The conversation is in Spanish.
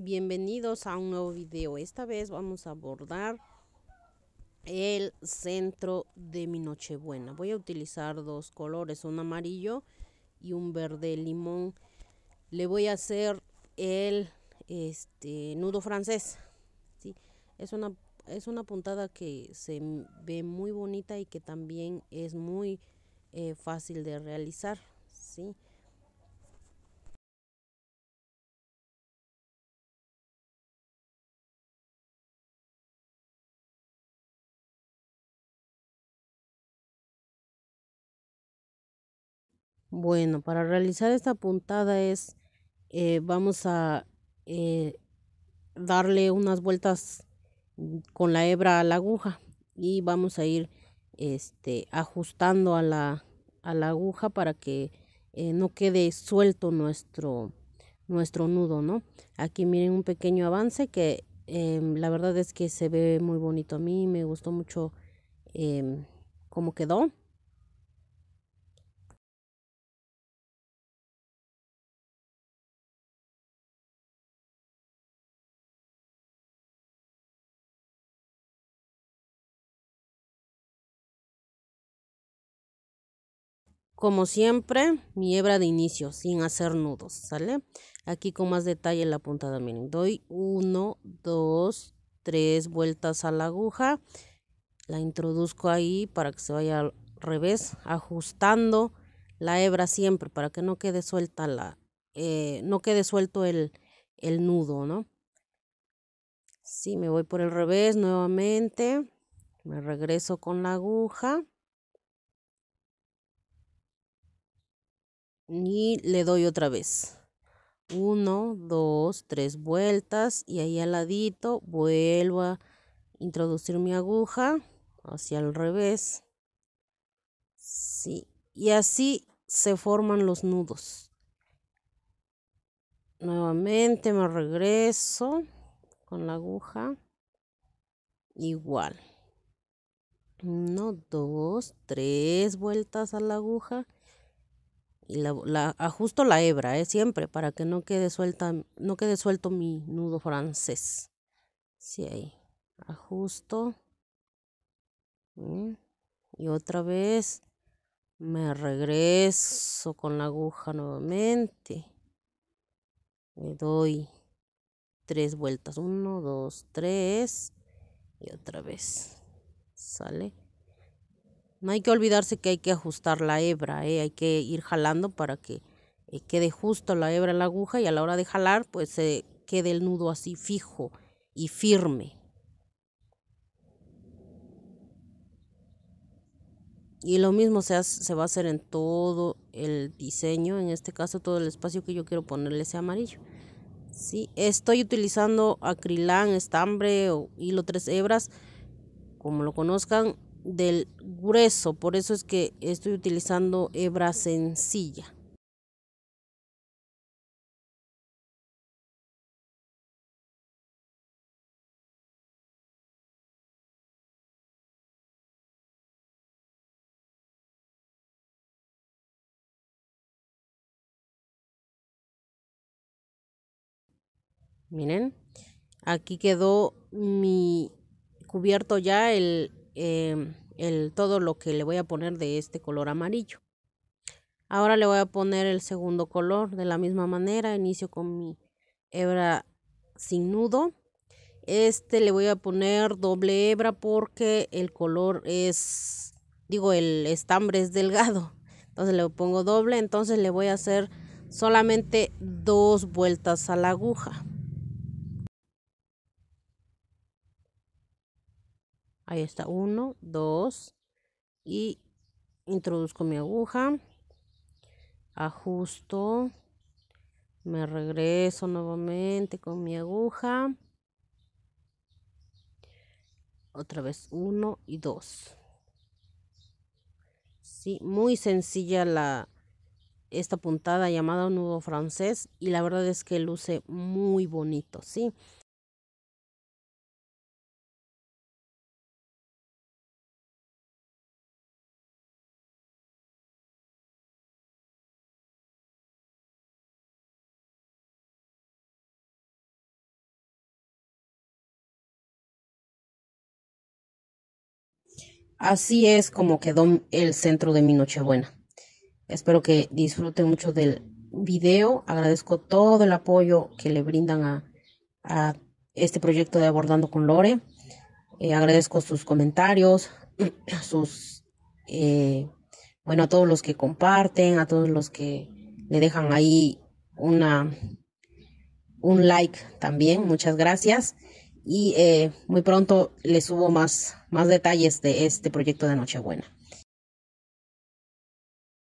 Bienvenidos a un nuevo video. Esta vez vamos a bordar el centro de mi nochebuena. Voy a utilizar dos colores, un amarillo y un verde limón. Le voy a hacer el este, nudo francés. ¿sí? Es, una, es una puntada que se ve muy bonita y que también es muy eh, fácil de realizar. ¿sí? Bueno, para realizar esta puntada es, eh, vamos a eh, darle unas vueltas mm, con la hebra a la aguja y vamos a ir este, ajustando a la, a la aguja para que eh, no quede suelto nuestro, nuestro nudo, Aquí miren un pequeño avance que em, la verdad es que se ve muy bonito. A mí me gustó mucho em, cómo quedó. Como siempre, mi hebra de inicio, sin hacer nudos, ¿sale? Aquí con más detalle la puntada, miren, doy 1, dos, tres vueltas a la aguja, la introduzco ahí para que se vaya al revés, ajustando la hebra siempre para que no quede suelta la, eh, no quede suelto el, el nudo, ¿no? Sí, me voy por el revés nuevamente, me regreso con la aguja y le doy otra vez. Uno, dos, tres vueltas y ahí al ladito vuelvo a introducir mi aguja hacia el revés. Sí, y así se forman los nudos. Nuevamente me regreso con la aguja. Igual. Uno, dos, tres vueltas a la aguja y la, ajusto la hebra, ¿eh? siempre, para que no quede suelta, no quede suelto mi nudo francés. Sí, ahí. Ajusto. Mm. Y otra vez me regreso con la aguja nuevamente. Me doy tres vueltas. Uno, dos, tres. Y otra vez. Sale. No hay que olvidarse que hay que ajustar la hebra, ¿eh? hay que ir jalando para que eh, quede justo la hebra en la aguja y a la hora de jalar pues se eh, quede el nudo así fijo y firme. Y lo mismo se, se va a hacer en todo el diseño, en este caso todo el espacio que yo quiero ponerle ese amarillo. Sí, estoy utilizando acrilán, estambre o hilo tres hebras, como lo conozcan, del grueso, por eso es que estoy utilizando hebra sencilla. Miren, aquí quedó mi cubierto ya el Em, el, todo lo que le voy a poner de este color amarillo. Ahora le voy a poner el segundo color de la misma manera. Inicio con mi hebra sin nudo. Este le voy a poner doble hebra porque el color es, digo, el estambre es delgado. Entonces le pongo doble, entonces le voy a hacer solamente dos vueltas a la aguja. ahí está 1 2 y introduzco mi aguja ajusto me regreso nuevamente con mi aguja otra vez 1 y 2 sí, muy sencilla la esta puntada llamada nudo francés y la verdad es que luce muy bonito sí así es como quedó el centro de mi Nochebuena. Espero que disfruten mucho del video. Agradezco todo el apoyo que le brindan a, este proyecto de Abordando con Lore. Eh, agradezco sus comentarios, sus eh, bueno, a todos los que comparten, a todos los que le dejan ahí una un like también. Muchas gracias y eh, muy pronto les subo más, más detalles de este proyecto de Nochebuena.